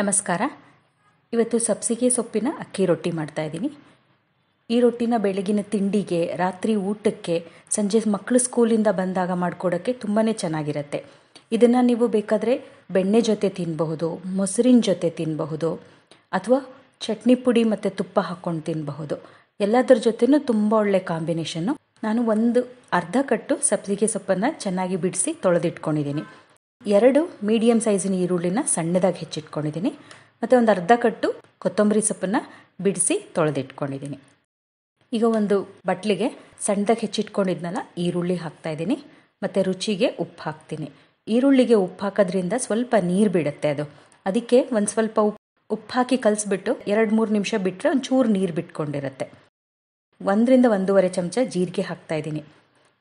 ನಮಸ್ಕಾರ ಇವತ್ತು ಸಬ್ಸಿಗೆ ಸೊಪ್ಪಿನ ಅಕ್ಕಿ ರೊಟ್ಟಿ ಮಾಡ್ತಾಯಿದ್ದೀನಿ ಈ ರೊಟ್ಟಿನ ಬೆಳಗಿನ ತಿಂಡಿಗೆ ರಾತ್ರಿ ಊಟಕ್ಕೆ ಸಂಜೆ ಮಕ್ಕಳು ಸ್ಕೂಲಿಂದ ಬಂದಾಗ ಮಾಡಿಕೊಡೋಕ್ಕೆ ತುಂಬಾ ಚೆನ್ನಾಗಿರುತ್ತೆ ಇದನ್ನು ನೀವು ಬೇಕಾದರೆ ಬೆಣ್ಣೆ ಜೊತೆ ತಿನ್ನಬಹುದು ಮೊಸರಿನ ಜೊತೆ ತಿನ್ನಬಹುದು ಅಥವಾ ಚಟ್ನಿ ಪುಡಿ ಮತ್ತು ತುಪ್ಪ ಹಾಕ್ಕೊಂಡು ತಿನ್ನಬಹುದು ಎಲ್ಲದರ ಜೊತೆನೂ ತುಂಬ ಒಳ್ಳೆ ಕಾಂಬಿನೇಷನ್ನು ನಾನು ಒಂದು ಅರ್ಧ ಕಟ್ಟು ಸಬ್ಸಿಗೆ ಸೊಪ್ಪನ್ನು ಚೆನ್ನಾಗಿ ಬಿಡಿಸಿ ತೊಳೆದಿಟ್ಕೊಂಡಿದ್ದೀನಿ ಎರಡು ಮೀಡಿಯಂ ಸೈಜಿನ ಈರುಳ್ಳಿನ ಸಣ್ಣದಾಗಿ ಹೆಚ್ಚಿಟ್ಕೊಂಡಿದ್ದೀನಿ ಮತ್ತು ಒಂದು ಅರ್ಧ ಕಟ್ಟು ಕೊತ್ತಂಬರಿ ಸೊಪ್ಪನ್ನು ಬಿಡಿಸಿ ತೊಳೆದಿಟ್ಕೊಂಡಿದ್ದೀನಿ ಈಗ ಒಂದು ಬಟ್ಲಿಗೆ ಸಣ್ಣದಾಗಿ ಹೆಚ್ಚಿಟ್ಕೊಂಡಿದ್ನಲ್ಲ ಈರುಳ್ಳಿ ಹಾಕ್ತಾ ಇದ್ದೀನಿ ಮತ್ತು ರುಚಿಗೆ ಉಪ್ಪು ಹಾಕ್ತೀನಿ ಈರುಳ್ಳಿಗೆ ಉಪ್ಪು ಹಾಕೋದ್ರಿಂದ ಸ್ವಲ್ಪ ನೀರು ಬಿಡುತ್ತೆ ಅದು ಅದಕ್ಕೆ ಒಂದು ಸ್ವಲ್ಪ ಉಪ್ಪು ಉಪ್ಪು ಹಾಕಿ ಕಲಿಸ್ಬಿಟ್ಟು ಎರಡು ಮೂರು ನಿಮಿಷ ಬಿಟ್ಟರೆ ಒಂಚೂರು ನೀರು ಬಿಟ್ಕೊಂಡಿರುತ್ತೆ ಒಂದರಿಂದ ಒಂದೂವರೆ ಚಮಚ ಜೀರಿಗೆ ಹಾಕ್ತಾ ಇದ್ದೀನಿ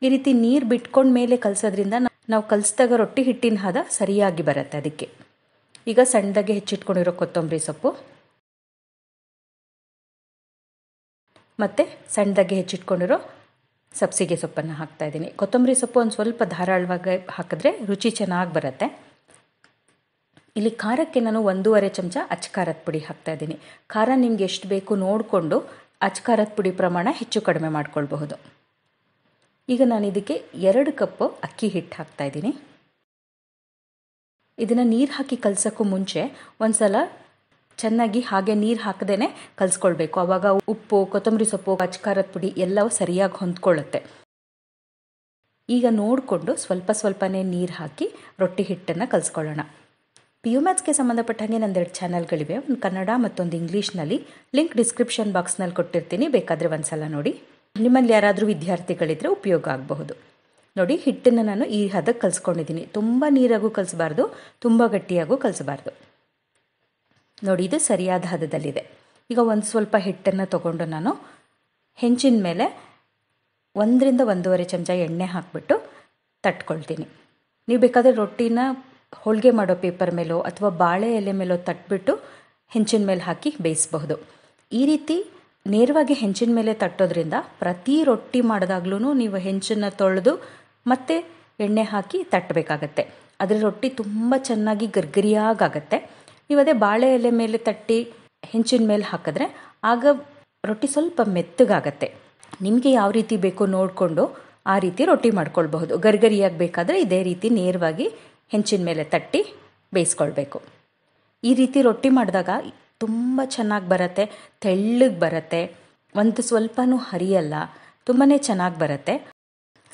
ಈ ರೀತಿ ನೀರು ಬಿಟ್ಕೊಂಡ ಮೇಲೆ ಕಲಸೋದ್ರಿಂದ ನಾವು ಕಲಿಸಿದಾಗ ರೊಟ್ಟಿ ಹಿಟ್ಟಿನ ಹದ ಸರಿಯಾಗಿ ಬರುತ್ತೆ ಅದಕ್ಕೆ ಈಗ ಸಣ್ಣದಾಗಿ ಹೆಚ್ಚಿಟ್ಕೊಂಡಿರೋ ಕೊತ್ತಂಬರಿ ಸೊಪ್ಪು ಮತ್ತು ಸಣ್ಣದಾಗಿ ಹೆಚ್ಚಿಟ್ಕೊಂಡಿರೋ ಸಬ್ಸಿಗೆ ಸೊಪ್ಪನ್ನು ಹಾಕ್ತಾ ಇದ್ದೀನಿ ಕೊತ್ತಂಬರಿ ಸೊಪ್ಪು ಒಂದು ಸ್ವಲ್ಪ ಧಾರಾಳವಾಗಿ ಹಾಕಿದ್ರೆ ರುಚಿ ಚೆನ್ನಾಗಿ ಬರುತ್ತೆ ಇಲ್ಲಿ ಖಾರಕ್ಕೆ ನಾನು ಒಂದೂವರೆ ಚಮಚ ಅಚ್ಕಾರದ ಪುಡಿ ಹಾಕ್ತಾ ಇದ್ದೀನಿ ಖಾರ ನಿಮ್ಗೆ ಎಷ್ಟು ಬೇಕು ನೋಡಿಕೊಂಡು ಅಚ್ಕಾರದ ಪುಡಿ ಪ್ರಮಾಣ ಹೆಚ್ಚು ಕಡಿಮೆ ಮಾಡ್ಕೊಳ್ಬಹುದು ಈಗ ನಾನು ಇದಕ್ಕೆ ಎರಡು ಕಪ್ಪು ಅಕ್ಕಿ ಹಿಟ್ಟು ಹಾಕ್ತಾ ಇದ್ದೀನಿ ಇದನ್ನು ನೀರು ಹಾಕಿ ಕಲ್ಸೋಕ್ಕೂ ಮುಂಚೆ ಒಂದು ಸಲ ಚೆನ್ನಾಗಿ ಹಾಗೆ ನೀರು ಹಾಕದೇನೆ ಕಲಿಸ್ಕೊಳ್ಬೇಕು ಆವಾಗ ಉಪ್ಪು ಕೊತ್ತಂಬರಿ ಸೊಪ್ಪು ಅಚ್ಕಾರದ ಪುಡಿ ಎಲ್ಲವೂ ಸರಿಯಾಗಿ ಹೊಂದ್ಕೊಳ್ಳುತ್ತೆ ಈಗ ನೋಡಿಕೊಂಡು ಸ್ವಲ್ಪ ಸ್ವಲ್ಪನೇ ನೀರು ಹಾಕಿ ರೊಟ್ಟಿ ಹಿಟ್ಟನ್ನು ಕಲಿಸ್ಕೊಳ್ಳೋಣ ಪಿ ಯು ಮ್ಯಾಥ್ಸ್ಗೆ ಸಂಬಂಧಪಟ್ಟ ಹಾಗೆ ಎರಡು ಚಾನಲ್ಗಳಿವೆ ಒಂದು ಕನ್ನಡ ಮತ್ತೊಂದು ಇಂಗ್ಲೀಷ್ನಲ್ಲಿ ಲಿಂಕ್ ಡಿಸ್ಕ್ರಿಪ್ಷನ್ ಬಾಕ್ಸ್ನಲ್ಲಿ ಕೊಟ್ಟಿರ್ತೀನಿ ಬೇಕಾದರೆ ಒಂದು ಸಲ ನೋಡಿ ನಿಮ್ಮಲ್ಲಿ ಯಾರಾದರೂ ವಿದ್ಯಾರ್ಥಿಗಳಿದ್ರೆ ಉಪಯೋಗ ಆಗಬಹುದು ನೋಡಿ ಹಿಟ್ಟನ್ನು ನಾನು ಈ ಹದಕ್ಕೆ ಕಲಿಸ್ಕೊಂಡಿದ್ದೀನಿ ತುಂಬ ನೀರಾಗೂ ಕಲಿಸಬಾರ್ದು ತುಂಬ ಗಟ್ಟಿಯಾಗೂ ಕಲಿಸಬಾರ್ದು ನೋಡಿ ಇದು ಸರಿಯಾದ ಹದದಲ್ಲಿದೆ ಈಗ ಒಂದು ಸ್ವಲ್ಪ ಹಿಟ್ಟನ್ನು ತಗೊಂಡು ನಾನು ಹೆಂಚಿನ ಮೇಲೆ ಒಂದರಿಂದ ಒಂದೂವರೆ ಚಮಚ ಎಣ್ಣೆ ಹಾಕಿಬಿಟ್ಟು ತಟ್ಕೊಳ್ತೀನಿ ನೀವು ಬೇಕಾದರೆ ರೊಟ್ಟಿನ ಹೋಳಿಗೆ ಮಾಡೋ ಪೇಪರ್ ಮೇಲೋ ಅಥವಾ ಬಾಳೆ ಎಲೆ ಮೇಲೋ ತಟ್ಬಿಟ್ಟು ಹೆಂಚಿನ ಮೇಲೆ ಹಾಕಿ ಬೇಯಿಸಬಹುದು ಈ ರೀತಿ ನೇರವಾಗಿ ಹೆಂಚಿನ ಮೇಲೆ ತಟ್ಟೋದ್ರಿಂದ ಪ್ರತಿ ರೊಟ್ಟಿ ಮಾಡಿದಾಗ್ಲೂ ನೀವು ಹೆಂಚನ್ನು ತೊಳೆದು ಮತ್ತೆ ಎಣ್ಣೆ ಹಾಕಿ ತಟ್ಟಬೇಕಾಗತ್ತೆ ಅದ್ರ ರೊಟ್ಟಿ ತುಂಬ ಚೆನ್ನಾಗಿ ಗರ್ಗರಿಯಾಗತ್ತೆ ನೀವು ಅದೇ ಬಾಳೆ ಎಲೆ ಮೇಲೆ ತಟ್ಟಿ ಹೆಂಚಿನ ಮೇಲೆ ಹಾಕಿದ್ರೆ ಆಗ ರೊಟ್ಟಿ ಸ್ವಲ್ಪ ಮೆತ್ತಗಾಗತ್ತೆ ನಿಮಗೆ ಯಾವ ರೀತಿ ಬೇಕು ನೋಡಿಕೊಂಡು ಆ ರೀತಿ ರೊಟ್ಟಿ ಮಾಡ್ಕೊಳ್ಬಹುದು ಗರ್ಗರಿಯಾಗಿ ಬೇಕಾದರೆ ಇದೇ ರೀತಿ ನೇರವಾಗಿ ಹೆಂಚಿನ ಮೇಲೆ ತಟ್ಟಿ ಬೇಯಿಸ್ಕೊಳ್ಬೇಕು ಈ ರೀತಿ ರೊಟ್ಟಿ ಮಾಡಿದಾಗ ತುಂಬ ಚೆನ್ನಾಗಿ ಬರುತ್ತೆ ತೆಳ್ಳಗೆ ಬರುತ್ತೆ ಒಂದು ಸ್ವಲ್ಪವೂ ಹರಿಯಲ್ಲ ತುಂಬಾ ಚೆನ್ನಾಗಿ ಬರುತ್ತೆ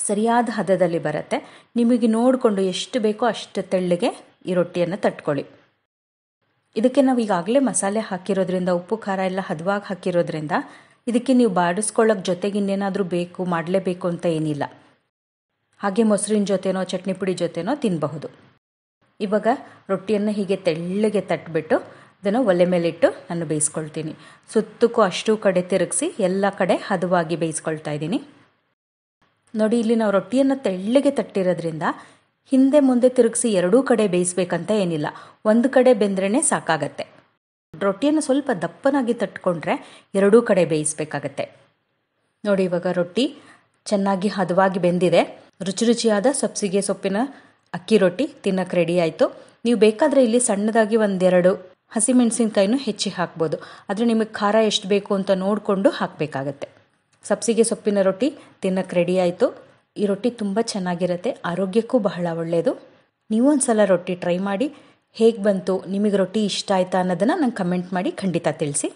ಸರಿಯಾದ ಹದದಲ್ಲಿ ಬರುತ್ತೆ ನಿಮಗೆ ನೋಡಿಕೊಂಡು ಎಷ್ಟು ಬೇಕೋ ಅಷ್ಟು ತೆಳ್ಳಗೆ ಈ ರೊಟ್ಟಿಯನ್ನು ತಟ್ಕೊಳ್ಳಿ ಇದಕ್ಕೆ ನಾವು ಈಗಾಗಲೇ ಮಸಾಲೆ ಹಾಕಿರೋದ್ರಿಂದ ಉಪ್ಪು ಖಾರ ಎಲ್ಲ ಹದವಾಗಿ ಹಾಕಿರೋದ್ರಿಂದ ಇದಕ್ಕೆ ನೀವು ಬಾಡಿಸ್ಕೊಳ್ಳೋಕೆ ಜೊತೆಗೆ ಇನ್ನೇನಾದರೂ ಬೇಕು ಮಾಡಲೇಬೇಕು ಅಂತ ಏನಿಲ್ಲ ಹಾಗೆ ಮೊಸರಿನ ಜೊತೆನೋ ಚಟ್ನಿ ಪುಡಿ ಜೊತೆನೋ ತಿನ್ನಬಹುದು ಇವಾಗ ರೊಟ್ಟಿಯನ್ನು ಹೀಗೆ ತೆಳ್ಳಗೆ ತಟ್ಬಿಟ್ಟು ಇದನ್ನು ಒಲೆ ಮೇಲಿಟ್ಟು ನಾನು ಬೇಯಿಸ್ಕೊಳ್ತೀನಿ ಸುತ್ತಕ್ಕೂ ಅಷ್ಟು ಕಡೆ ತಿರುಗಿಸಿ ಎಲ್ಲ ಕಡೆ ಹದವಾಗಿ ಬೇಯಿಸ್ಕೊಳ್ತಾ ಇದ್ದೀನಿ ನೋಡಿ ಇಲ್ಲಿ ನಾವು ರೊಟ್ಟಿಯನ್ನು ತೆಳ್ಳಗೆ ತಟ್ಟಿರೋದ್ರಿಂದ ಹಿಂದೆ ಮುಂದೆ ತಿರುಗಿಸಿ ಎರಡೂ ಕಡೆ ಬೇಯಿಸ್ಬೇಕಂತ ಏನಿಲ್ಲ ಒಂದು ಕಡೆ ಬೆಂದ್ರೇ ಸಾಕಾಗತ್ತೆ ರೊಟ್ಟಿಯನ್ನು ಸ್ವಲ್ಪ ದಪ್ಪನಾಗಿ ತಟ್ಕೊಂಡ್ರೆ ಎರಡೂ ಕಡೆ ಬೇಯಿಸ್ಬೇಕಾಗತ್ತೆ ನೋಡಿ ಇವಾಗ ರೊಟ್ಟಿ ಚೆನ್ನಾಗಿ ಹದವಾಗಿ ಬೆಂದಿದೆ ರುಚಿ ರುಚಿಯಾದ ಸಬ್ಸಿಗೆ ಸೊಪ್ಪಿನ ಅಕ್ಕಿ ರೊಟ್ಟಿ ತಿನ್ನಕ್ಕೆ ರೆಡಿ ಆಯಿತು ನೀವು ಬೇಕಾದರೆ ಇಲ್ಲಿ ಸಣ್ಣದಾಗಿ ಒಂದೆರಡು ಹಸಿಮೆಣಸಿನ್ಕಾಯಿನೂ ಹೆಚ್ಚಿ ಹಾಕ್ಬೋದು ಆದರೆ ನಿಮಗೆ ಖಾರ ಎಷ್ಟು ಬೇಕು ಅಂತ ನೋಡಿಕೊಂಡು ಹಾಕಬೇಕಾಗತ್ತೆ ಸಬ್ಸಿಗೆ ಸೊಪ್ಪಿನ ರೊಟ್ಟಿ ತಿನ್ನಕ್ಕೆ ರೆಡಿ ಆಯಿತು ಈ ರೊಟ್ಟಿ ತುಂಬ ಚೆನ್ನಾಗಿರುತ್ತೆ ಆರೋಗ್ಯಕ್ಕೂ ಬಹಳ ಒಳ್ಳೆಯದು ನೀವು ಒಂದು ಸಲ ರೊಟ್ಟಿ ಟ್ರೈ ಮಾಡಿ ಹೇಗೆ ಬಂತು ನಿಮಗೆ ರೊಟ್ಟಿ ಇಷ್ಟ ಆಯಿತಾ ಅನ್ನೋದನ್ನು ನಂಗೆ ಕಮೆಂಟ್ ಮಾಡಿ ಖಂಡಿತ ತಿಳಿಸಿ